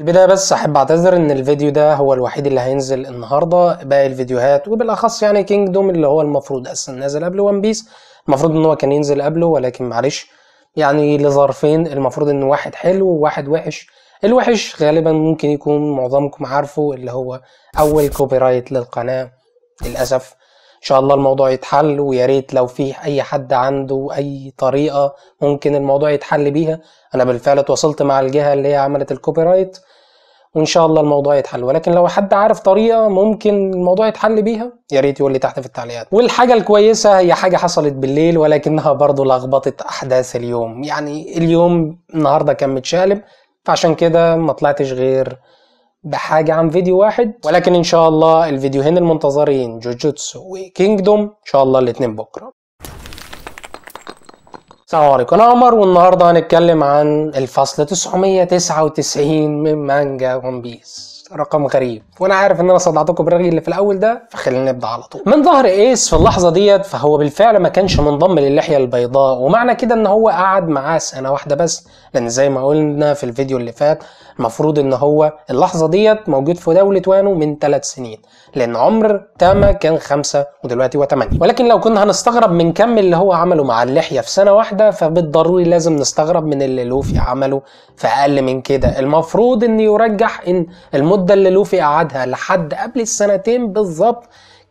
البداية بس أحب أعتذر إن الفيديو ده هو الوحيد اللي هينزل النهاردة باقي الفيديوهات وبالأخص يعني كينج دوم اللي هو المفروض أصلا نازل قبل ون بيس المفروض إن هو كان ينزل قبله ولكن معلش يعني لظرفين المفروض إن واحد حلو وواحد وحش الوحش غالبا ممكن يكون معظمكم عارفه اللي هو أول كوبي رايت للقناة للأسف ان شاء الله الموضوع يتحل ويا ريت لو في اي حد عنده اي طريقه ممكن الموضوع يتحل بيها انا بالفعل اتواصلت مع الجهه اللي هي عملت الكوبي رايت وان شاء الله الموضوع يتحل ولكن لو حد عارف طريقه ممكن الموضوع يتحل بيها يا ريت يقول لي تحت في التعليقات والحاجه الكويسه هي حاجه حصلت بالليل ولكنها برضه لخبطت احداث اليوم يعني اليوم النهارده كان متشقلب فعشان كده ما طلعتش غير بحاجة عن فيديو واحد ولكن إن شاء الله الفيديوهين المنتظرين جوجوتسو وكينجدوم إن شاء الله الاتنين بكرة السلام عليكم أنا عمر والنهاردة هنتكلم عن الفصل 999 من مانجا ون بيس رقم غريب وانا عارف ان انا صدعتكم بالرغي اللي في الاول ده فخلينا نبدا على طول من ظهر ايس في اللحظه ديت فهو بالفعل ما كانش منضم للحيه البيضاء ومعنى كده ان هو قعد معاه سنه واحده بس لان زي ما قلنا في الفيديو اللي فات المفروض ان هو اللحظه ديت موجود في دوله وانو من ثلاث سنين لان عمر تاما كان خمسه ودلوقتي هو 8 ولكن لو كنا هنستغرب من كم اللي هو عمله مع اللحيه في سنه واحده فبالضروري لازم نستغرب من اللي لوفي عمله في اقل من كده المفروض ان يرجح ان المده المدة اللي لوفي قعدها لحد قبل السنتين بالظبط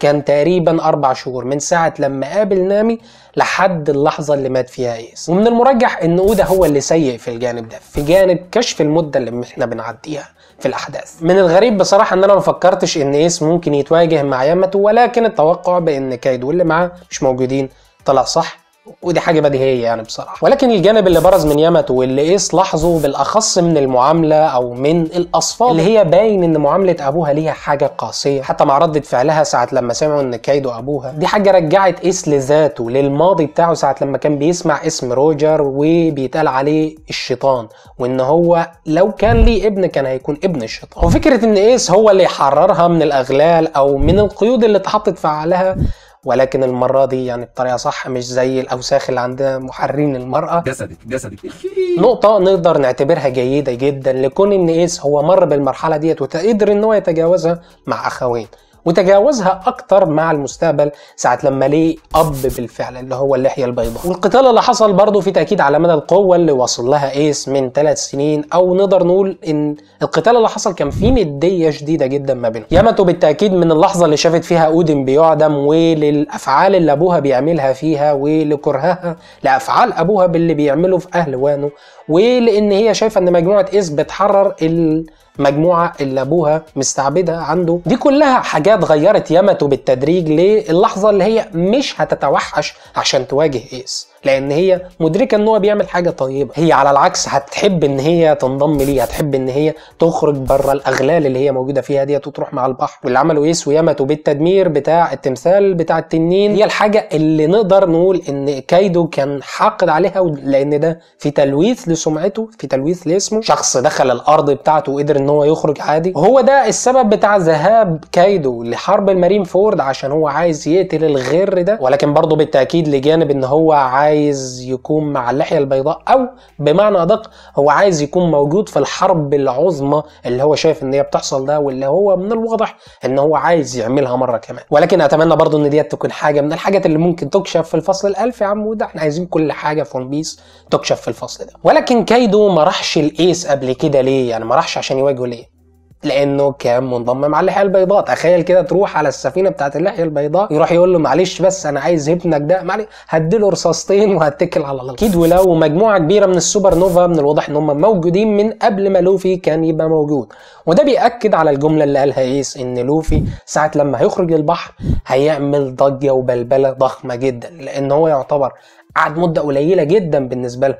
كان تقريبا أربع شهور من ساعة لما قابل نامي لحد اللحظة اللي مات فيها إيس ومن المرجح إن أودا هو اللي سيء في الجانب ده في جانب كشف المدة اللي احنا بنعديها في الأحداث من الغريب بصراحة إن أنا ما فكرتش إن إيس ممكن يتواجه مع ياماتو ولكن التوقع بإن كايدو اللي معاه مش موجودين طلع صح ودي حاجه بديهيه يعني بصراحه ولكن الجانب اللي برز من ياماتو واللي ايس لاحظه بالاخص من المعامله او من الاصفاد اللي هي باين ان معامله ابوها ليها حاجه قاسيه حتى مع رده فعلها ساعه لما سمعوا ان كايدو ابوها دي حاجه رجعت ايس لذاته للماضي بتاعه ساعه لما كان بيسمع اسم روجر وبيتقال عليه الشيطان وان هو لو كان ليه ابن كان هيكون ابن الشيطان وفكره ان ايس هو اللي يحررها من الاغلال او من القيود اللي اتحطت في عقلها ولكن المره دي يعني بطريقه صح مش زي الاوساخ اللي عندنا محررين المراه جسدك جسدك نقطه نقدر نعتبرها جيده جدا لكون ان ايس هو مر بالمرحله ديت وقدر ان هو يتجاوزها مع اخوين وتجاوزها اكتر مع المستقبل ساعه لما ليه اب بالفعل اللي هو اللحيه البيضاء والقتال اللي حصل برضه في تاكيد على مدى القوه اللي وصل لها ايس من ثلاث سنين او نقدر نقول ان القتال اللي حصل كان فيه نديه شديده جدا ما بينهم ياماتو بالتاكيد من اللحظه اللي شافت فيها اودن بيعدم وللافعال اللي ابوها بيعملها فيها ولكرهها لافعال ابوها باللي بيعمله في اهل وانو ولان هي شايفه ان مجموعه ايس بتحرر ال مجموعه اللي ابوها مستعبده عنده دي كلها حاجات غيرت ياماتو بالتدريج للحظه اللي هي مش هتتوحش عشان تواجه ايس لان هي مدركه ان هو بيعمل حاجه طيبه هي على العكس هتحب ان هي تنضم ليه هتحب ان هي تخرج بره الاغلال اللي هي موجوده فيها ديت وتروح مع البحر واللي عمله ايس ياماتو بالتدمير بتاع التمثال بتاع التنين هي الحاجه اللي نقدر نقول ان كايدو كان حاقد عليها لان ده في تلويث لسمعته في تلويث لاسمه شخص دخل الارض بتاعته وقدر ان هو يخرج عادي وهو ده السبب بتاع ذهاب كايدو لحرب المارين فورد عشان هو عايز يقتل الغر ده ولكن برضه بالتاكيد لجانب ان هو عايز عايز يكون مع اللحية البيضاء أو بمعنى أدق هو عايز يكون موجود في الحرب العظمى اللي هو شايف إن هي بتحصل ده واللي هو من الواضح إن هو عايز يعملها مرة كمان ولكن أتمنى برضو إن ديت تكون حاجة من الحاجات اللي ممكن تكشف في الفصل الألف يا عم وده إحنا عايزين كل حاجة في ون بيس تكشف في الفصل ده ولكن كايدو ما راحش الإيس قبل كده ليه يعني ما راحش عشان يواجهه ليه لانه كان منضم مع اللحيه البيضاء تخيل كده تروح على السفينه بتاعت اللحيه البيضاء يروح يقول له معلش بس انا عايز ابنك ده معلش هديله رصاصتين وهتكل على الله اكيد ولو مجموعه كبيره من السوبر نوفا من الواضح ان هم موجودين من قبل ما لوفي كان يبقى موجود وده بيأكد على الجمله اللي قالها ايس ان لوفي ساعه لما هيخرج البحر هيعمل ضجه وبلبله ضخمه جدا لان هو يعتبر قعد مده قليله جدا بالنسبه لهم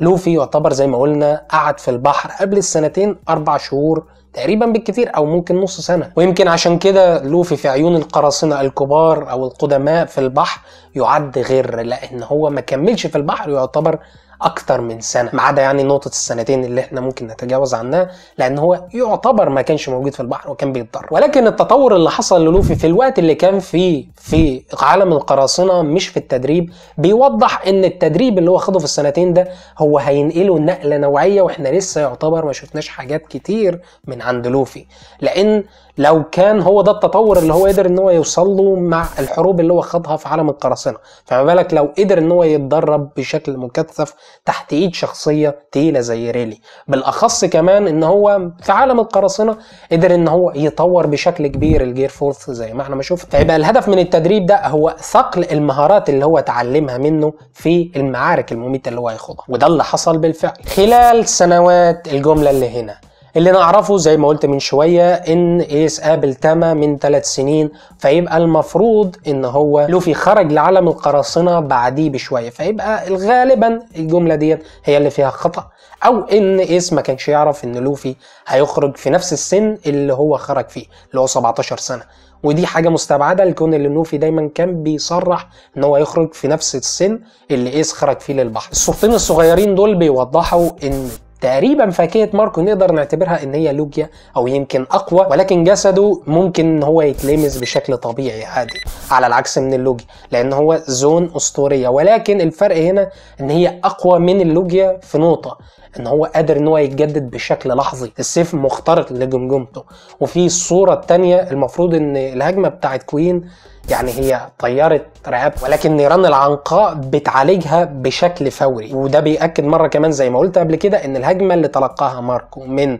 لوفي يعتبر زي ما قلنا قعد في البحر قبل السنتين أربع شهور تقريبا بالكثير او ممكن نص سنه ويمكن عشان كده لوفي في عيون القراصنه الكبار او القدماء في البحر يعد غر لان هو ما كملش في البحر يعتبر اكتر من سنه ما عدا يعني نقطه السنتين اللي احنا ممكن نتجاوز عنها لان هو يعتبر ما كانش موجود في البحر وكان بيتضر ولكن التطور اللي حصل للوفي في الوقت اللي كان فيه في عالم القراصنه مش في التدريب بيوضح ان التدريب اللي هو خده في السنتين ده هو هينقله نقله نوعيه واحنا لسه يعتبر ما شفناش حاجات كتير من عند لوفي لان لو كان هو ده التطور اللي هو قدر ان هو يوصل له مع الحروب اللي هو خاضها في عالم القراصنه فما بالك لو قدر ان هو يتدرب بشكل مكثف تحت ايد شخصيه تقيله زي ريلي بالاخص كمان ان هو في عالم القراصنه قدر ان هو يطور بشكل كبير الجير فورث زي ما احنا ما شفنا فيبقى الهدف من التدريب ده هو ثقل المهارات اللي هو اتعلمها منه في المعارك المميته اللي هو هيخوضها وده اللي حصل بالفعل خلال سنوات الجمله اللي هنا اللي انا اعرفه زي ما قلت من شويه ان ايس قابل تاما من ثلاث سنين فيبقى المفروض ان هو لوفي خرج لعالم القراصنه بعديه بشويه فيبقى غالبا الجمله ديت هي اللي فيها خطا او ان ايس ما كانش يعرف ان لوفي هيخرج في نفس السن اللي هو خرج فيه اللي هو 17 سنه ودي حاجة مستبعدة لكون اللي نوفي دايما كان بيصرح ان هو يخرج في نفس السن اللي ايس خرج فيه للبحر الصورتين الصغيرين دول بيوضحوا ان تقريبا فاكهه ماركو نقدر نعتبرها ان هي لوجيا او يمكن اقوى ولكن جسده ممكن ان هو يتلمس بشكل طبيعي عادي على العكس من اللوجيا لان هو زون اسطوريه ولكن الفرق هنا ان هي اقوى من اللوجيا في نقطه ان هو قادر ان هو يتجدد بشكل لحظي السيف مخترق لجمجمته وفي الصوره الثانيه المفروض ان الهجمه بتاعت كوين يعني هي طيارة رعاب ولكن نيران العنقاء بتعالجها بشكل فوري وده بيأكد مرة كمان زي ما قلت قبل كده إن الهجمة اللي تلقاها ماركو من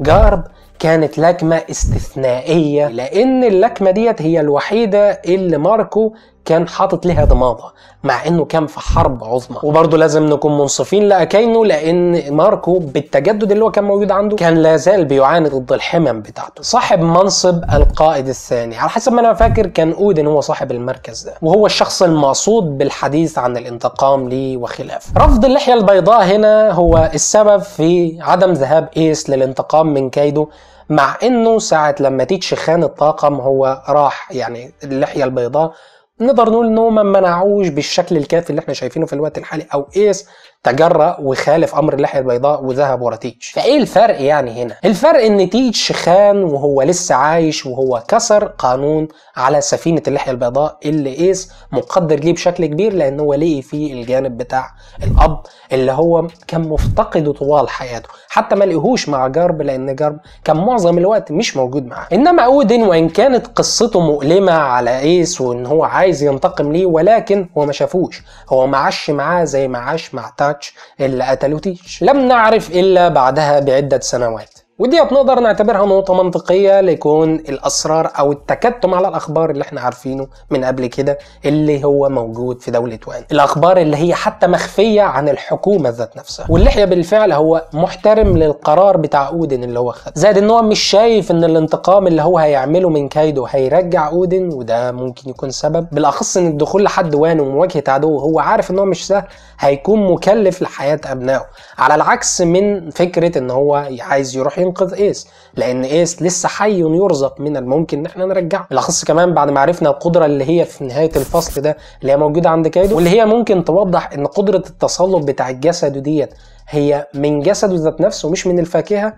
جارب كانت لكمة استثنائية لأن اللكمة ديت هي الوحيدة اللي ماركو كان حاطط ليها ضمادة مع انه كان في حرب عظمى وبرضه لازم نكون منصفين لاكاينو لان ماركو بالتجدد اللي هو كان موجود عنده كان لازال بيعاني ضد الحمم بتاعته صاحب منصب القائد الثاني على حسب ما انا فاكر كان اودن هو صاحب المركز ده وهو الشخص المقصود بالحديث عن الانتقام ليه وخلافه رفض اللحيه البيضاء هنا هو السبب في عدم ذهاب ايس للانتقام من كايدو مع انه ساعة لما تيتش خان الطاقم هو راح يعني اللحية البيضاء نقدر نقول انه ما منعوش بالشكل الكافي اللي احنا شايفينه في الوقت الحالي او قيس تجرأ وخالف امر اللحيه البيضاء وذهب ورا تيتش فايه الفرق يعني هنا الفرق ان تيتش خان وهو لسه عايش وهو كسر قانون على سفينه اللحيه البيضاء اللي ايس مقدر ليه بشكل كبير لان هو لقي فيه الجانب بتاع الاب اللي هو كان مفتقده طوال حياته حتى ما لقيهوش مع جرب لان جرب كان معظم الوقت مش موجود معاه انما اودن وان كانت قصته مؤلمه على ايس وان هو عايز ينتقم ليه ولكن هو ما شافوش هو ما عاش معاه زي ما عاش مع تاك ماتش اللي قتلوا لم نعرف إلا بعدها بعدة سنوات ودي بنقدر نعتبرها نقطة منطقية لكون الأسرار أو التكتم على الأخبار اللي احنا عارفينه من قبل كده اللي هو موجود في دولة وان الأخبار اللي هي حتى مخفية عن الحكومة ذات نفسها واللحية بالفعل هو محترم للقرار بتاع أودن اللي هو خد زائد إن هو مش شايف إن الانتقام اللي هو هيعمله من كايدو هيرجع أودن وده ممكن يكون سبب بالأخص إن الدخول لحد وان ومواجهة عدوه هو عارف إن هو مش سهل هيكون مكلف لحياة أبنائه على العكس من فكرة إن هو عايز يروح هينقذ ايس لان ايس لسه حي يرزق من الممكن ان احنا نرجعه بالاخص كمان بعد ما عرفنا القدره اللي هي في نهايه الفصل ده اللي هي موجوده عند كايدو واللي هي ممكن توضح ان قدره التصلب بتاع الجسد ديت هي من جسده ذات نفسه مش من الفاكهه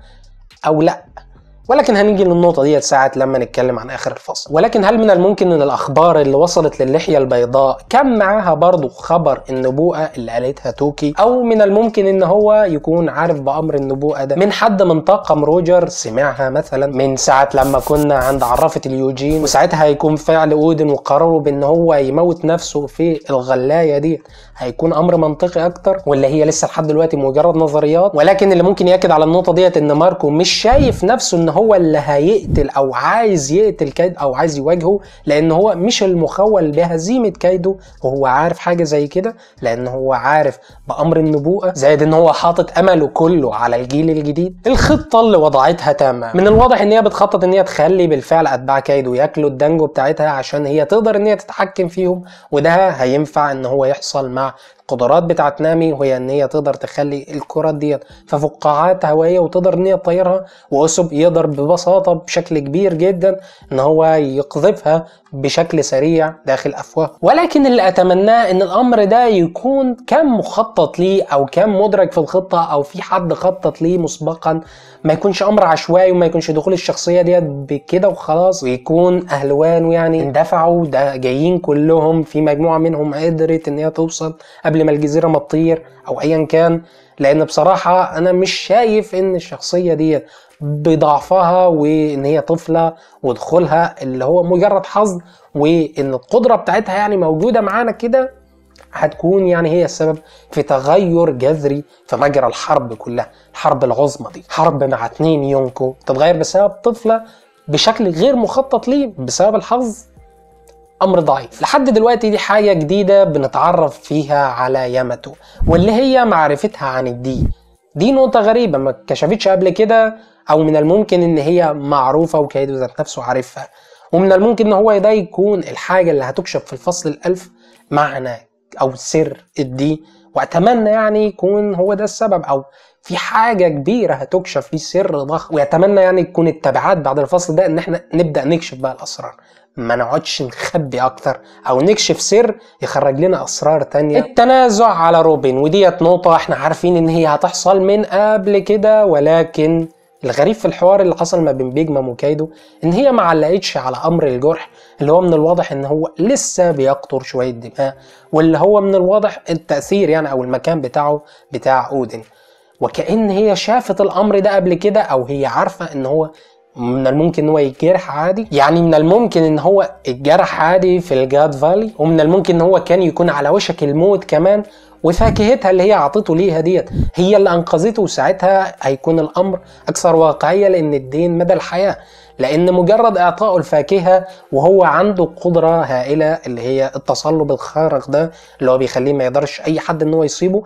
او لا ولكن هنيجي للنقطة ديت ساعة لما نتكلم عن آخر الفصل ولكن هل من الممكن أن الأخبار اللي وصلت للحية البيضاء كان معاها برضه خبر النبوءة اللي قالتها توكي أو من الممكن أن هو يكون عارف بأمر النبوءة ده من حد من طاقم روجر سمعها مثلا من ساعة لما كنا عند عرفه اليوجين وساعتها هيكون فعل أودن وقرروا بأن هو يموت نفسه في الغلاية دي هيكون أمر منطقي أكتر ولا هي لسه لحد دلوقتي مجرد نظريات ولكن اللي ممكن يأكد على النقطة ديت أن ماركو مش شايف نفسه أن هو اللي هيقتل او عايز يقتل كايد او عايز يواجهه لان هو مش المخول بهزيمه كايدو وهو عارف حاجه زي كده لان هو عارف بامر النبوءه زائد ان هو حاطط امله كله على الجيل الجديد الخطه اللي وضعتها تمام من الواضح ان هي بتخطط ان هي تخلي بالفعل اتباع كايدو ياكلوا الدانجو بتاعتها عشان هي تقدر ان هي تتحكم فيهم وده هينفع ان هو يحصل مع القدرات بتاعت نامي وهي ان هي تقدر تخلي الكرات ديت في فقاعات هوائيه وتقدر ان هي تطيرها واسب يقدر ببساطه بشكل كبير جدا ان هو يقذفها بشكل سريع داخل افواه ولكن اللي اتمناه ان الامر ده يكون كان مخطط ليه او كان مدرج في الخطه او في حد خطط ليه مسبقا ما يكونش امر عشوائي وما يكونش دخول الشخصيه ديت بكده وخلاص ويكون اهلوان ويعني اندفعوا ده جايين كلهم في مجموعه منهم قدرت ان هي توصل قبل قبل ما الجزيره ما تطير او ايا كان لان بصراحه انا مش شايف ان الشخصيه دي بضعفها وان هي طفله ودخولها اللي هو مجرد حظ وان القدره بتاعتها يعني موجوده معانا كده هتكون يعني هي السبب في تغير جذري في مجرى الحرب كلها الحرب العظمى دي حرب مع اتنين يونكو تتغير بسبب طفله بشكل غير مخطط ليه بسبب الحظ امر ضعيف لحد دلوقتي دي حاجه جديده بنتعرف فيها على ياماتو واللي هي معرفتها عن الدين دي نقطه غريبه ما اتكشفتش قبل كده او من الممكن ان هي معروفه وكايدو ذات نفسه عارفها ومن الممكن ان هو ده يكون الحاجه اللي هتكشف في الفصل الالف معنى او سر الدين واتمنى يعني يكون هو ده السبب او في حاجه كبيره هتكشف في سر ضخم واتمنى يعني تكون التبعات بعد الفصل ده ان احنا نبدا نكشف بقى الاسرار ما نقعدش نخبي اكتر او نكشف سر يخرج لنا اسرار تانية التنازع على روبن وديت نقطة احنا عارفين ان هي هتحصل من قبل كده ولكن الغريب في الحوار اللي حصل ما بين بيجمام وكايدو ان هي ما علقتش على امر الجرح اللي هو من الواضح ان هو لسه بيقطر شويه دماء واللي هو من الواضح التاثير يعني او المكان بتاعه بتاع اودن وكأن هي شافت الأمر ده قبل كده أو هي عارفة إن هو من الممكن ان هو يتجرح عادي يعني من الممكن ان هو اتجرح عادي في الجاد فالي ومن الممكن ان هو كان يكون على وشك الموت كمان وفاكهتها اللي هي عطته ليها ديت هي اللي انقذته وساعتها هيكون الامر اكثر واقعيه لان الدين مدى الحياه لان مجرد اعطائه الفاكهه وهو عنده قدره هائله اللي هي التصلب الخارق ده اللي هو بيخليه ما يقدرش اي حد ان هو يصيبه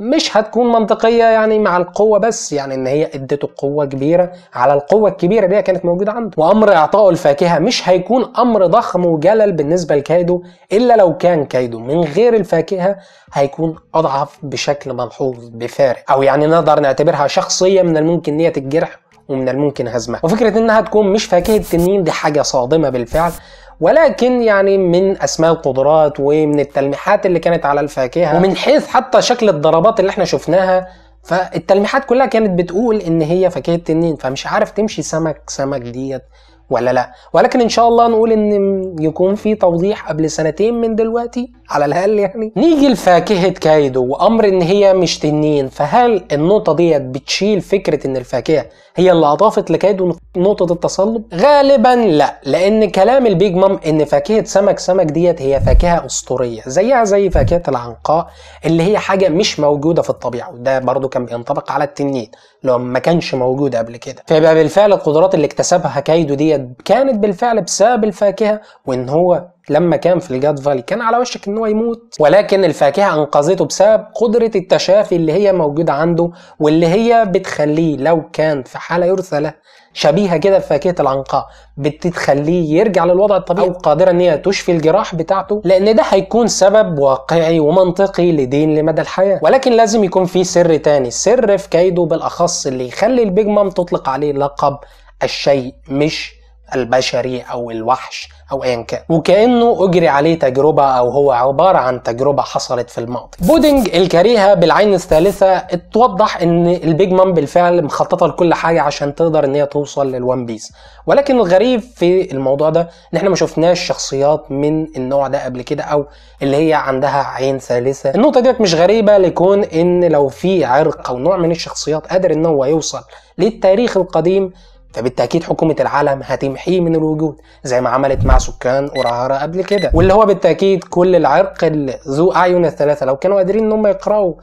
مش هتكون منطقيه يعني مع القوه بس يعني ان هي ادته قوه كبيره على القوه الكبيره اللي هي كانت موجوده عنده وامر اعطائه الفاكهه مش هيكون امر ضخم وجلل بالنسبه لكايدو الا لو كان كايدو من غير الفاكهه هيكون اضعف بشكل ملحوظ بفارق او يعني نقدر نعتبرها شخصيه من الممكن نية الجرح تتجرح ومن الممكن هزمها وفكره انها تكون مش فاكهه تنين دي حاجه صادمه بالفعل ولكن يعني من اسماء القدرات ومن التلميحات اللي كانت على الفاكهه ومن حيث حتى شكل الضربات اللي احنا شفناها فالتلميحات كلها كانت بتقول ان هي فاكهه تنين فمش عارف تمشي سمك سمك ديت ولا لا ولكن ان شاء الله نقول ان يكون في توضيح قبل سنتين من دلوقتي على الاقل يعني نيجي لفاكهه كايدو وامر ان هي مش تنين فهل النقطه ديت بتشيل فكره ان الفاكهه هي اللي اضافت لكايدو نقطه التصلب غالبا لا لان كلام البيج مام ان فاكهه سمك سمك ديت هي فاكهه اسطوريه زيها زي فاكهه العنقاء اللي هي حاجه مش موجوده في الطبيعه وده برضو كان بينطبق على التنين لو ما كانش موجود قبل كده فيبقى بالفعل القدرات اللي اكتسبها كايدو ديت كانت بالفعل بسبب الفاكهه وان هو لما كان في الجاد فالي كان على وشك ان هو يموت ولكن الفاكهه انقذته بسبب قدره التشافي اللي هي موجوده عنده واللي هي بتخليه لو كان في حاله يرثى له شبيهه كده بفاكهه العنقاء بتخليه يرجع للوضع الطبيعي او قادره ان هي تشفي الجراح بتاعته لان ده هيكون سبب واقعي ومنطقي لدين لمدى الحياه ولكن لازم يكون في سر تاني سر في كيده بالاخص اللي يخلي البيج مام تطلق عليه لقب الشيء مش البشري او الوحش او ايا كان وكانه اجري عليه تجربه او هو عباره عن تجربه حصلت في الماضي بودنج الكريهه بالعين الثالثه اتوضح ان البيج مام بالفعل مخططه لكل حاجه عشان تقدر ان هي توصل للوان بيس ولكن الغريب في الموضوع ده ان احنا ما شفناش شخصيات من النوع ده قبل كده او اللي هي عندها عين ثالثه النقطه ديت مش غريبه لكون ان لو في عرق او نوع من الشخصيات قادر ان هو يوصل للتاريخ القديم فبالتاكيد حكومه العالم هتمحيه من الوجود زي ما عملت مع سكان اوراهارا قبل كده واللي هو بالتاكيد كل العرق ذو اعين الثلاثه لو كانوا قادرين ان هم يقراوا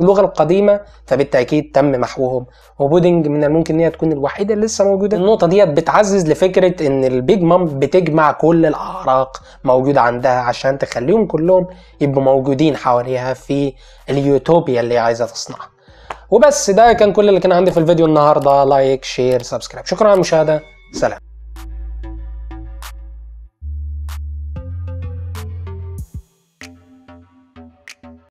اللغه القديمه فبالتاكيد تم محوهم وبودنج من الممكن ان هي تكون الوحيده اللي لسه موجوده النقطه ديت بتعزز لفكره ان البيج مام بتجمع كل الاعراق موجوده عندها عشان تخليهم كلهم يبقوا موجودين حواليها في اليوتوبيا اللي هي عايزه تصنعها وبس ده كان كل اللي كان عندي في الفيديو النهارده لايك شير سبسكرايب شكرا على المشاهده سلام